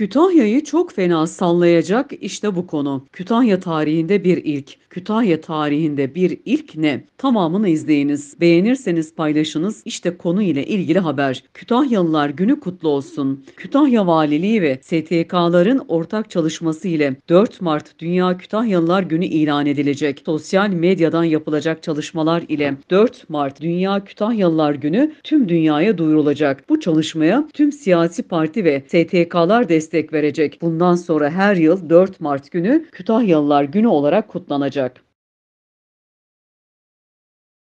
Kütahya'yı çok fena sallayacak işte bu konu. Kütahya tarihinde bir ilk. Kütahya tarihinde bir ilk ne? Tamamını izleyiniz. Beğenirseniz paylaşınız. İşte konu ile ilgili haber. Kütahyalılar günü kutlu olsun. Kütahya Valiliği ve STK'ların ortak çalışması ile 4 Mart Dünya Kütahyalılar Günü ilan edilecek. Sosyal medyadan yapılacak çalışmalar ile 4 Mart Dünya Kütahyalılar Günü tüm dünyaya duyurulacak. Bu çalışmaya tüm siyasi parti ve STK'lar destek destek verecek. Bundan sonra her yıl 4 Mart günü Kütahyalılar Günü olarak kutlanacak.